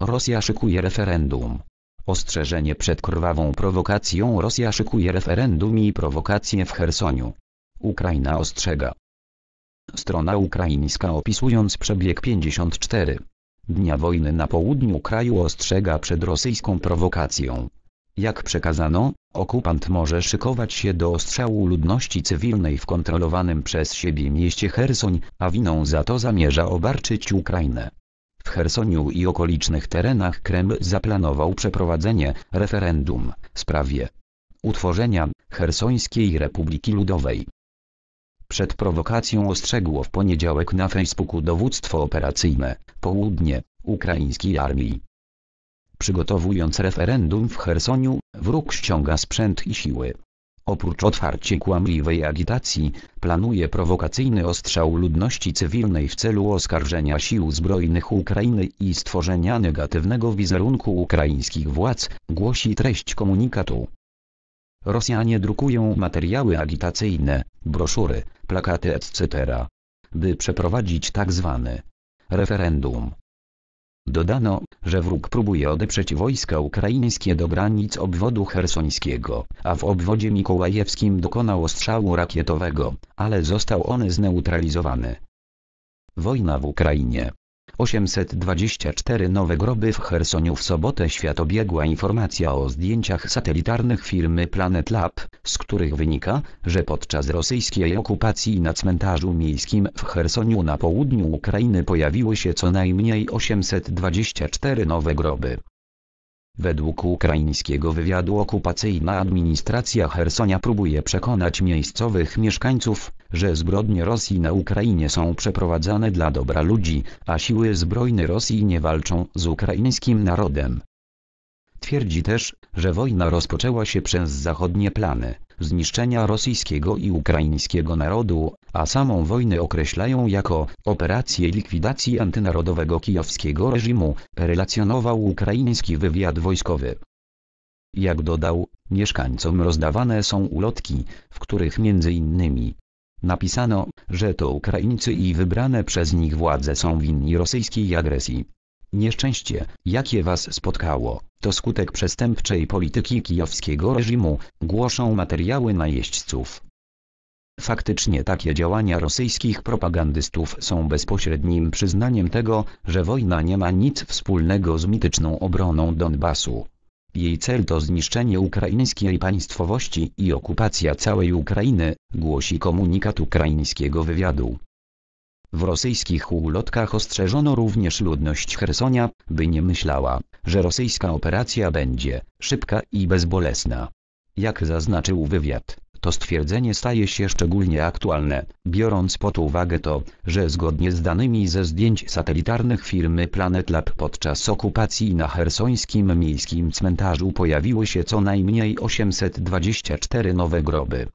Rosja szykuje referendum. Ostrzeżenie przed krwawą prowokacją Rosja szykuje referendum i prowokacje w Chersoniu. Ukraina ostrzega. Strona ukraińska opisując przebieg 54 dnia wojny na południu kraju ostrzega przed rosyjską prowokacją. Jak przekazano, okupant może szykować się do ostrzału ludności cywilnej w kontrolowanym przez siebie mieście Hersoń, a winą za to zamierza obarczyć Ukrainę. Chersoniu i okolicznych terenach Kreml zaplanował przeprowadzenie referendum w sprawie utworzenia Chersońskiej Republiki Ludowej. Przed prowokacją ostrzegło w poniedziałek na Facebooku dowództwo operacyjne Południe Ukraińskiej Armii. Przygotowując referendum w Chersoniu, wróg ściąga sprzęt i siły oprócz otwarcie kłamliwej agitacji, planuje prowokacyjny ostrzał ludności cywilnej w celu oskarżenia sił zbrojnych Ukrainy i stworzenia negatywnego wizerunku ukraińskich władz, głosi treść komunikatu. Rosjanie drukują materiały agitacyjne, broszury, plakaty etc., by przeprowadzić tzw. Tak referendum. Dodano, że wróg próbuje odeprzeć wojska ukraińskie do granic obwodu chersońskiego, a w obwodzie mikołajewskim dokonał ostrzału rakietowego, ale został on zneutralizowany. Wojna w Ukrainie 824 nowe groby w Chersoniu w sobotę świat obiegła informacja o zdjęciach satelitarnych firmy Planet Lab, z których wynika, że podczas rosyjskiej okupacji na cmentarzu miejskim w Chersoniu na południu Ukrainy pojawiły się co najmniej 824 nowe groby. Według ukraińskiego wywiadu okupacyjna administracja Chersonia próbuje przekonać miejscowych mieszkańców, że zbrodnie Rosji na Ukrainie są przeprowadzane dla dobra ludzi, a siły zbrojne Rosji nie walczą z ukraińskim narodem. Twierdzi też, że wojna rozpoczęła się przez zachodnie plany zniszczenia rosyjskiego i ukraińskiego narodu, a samą wojnę określają jako operację likwidacji antynarodowego kijowskiego reżimu, relacjonował ukraiński wywiad wojskowy. Jak dodał, mieszkańcom rozdawane są ulotki, w których między innymi napisano, że to Ukraińcy i wybrane przez nich władze są winni rosyjskiej agresji. Nieszczęście, jakie was spotkało, to skutek przestępczej polityki kijowskiego reżimu, głoszą materiały najeźdźców. Faktycznie takie działania rosyjskich propagandystów są bezpośrednim przyznaniem tego, że wojna nie ma nic wspólnego z mityczną obroną Donbasu. Jej cel to zniszczenie ukraińskiej państwowości i okupacja całej Ukrainy, głosi komunikat ukraińskiego wywiadu. W rosyjskich ulotkach ostrzeżono również ludność Chersonia, by nie myślała, że rosyjska operacja będzie szybka i bezbolesna. Jak zaznaczył wywiad, to stwierdzenie staje się szczególnie aktualne, biorąc pod uwagę to, że zgodnie z danymi ze zdjęć satelitarnych firmy Planet Lab podczas okupacji na hersońskim miejskim cmentarzu pojawiły się co najmniej 824 nowe groby.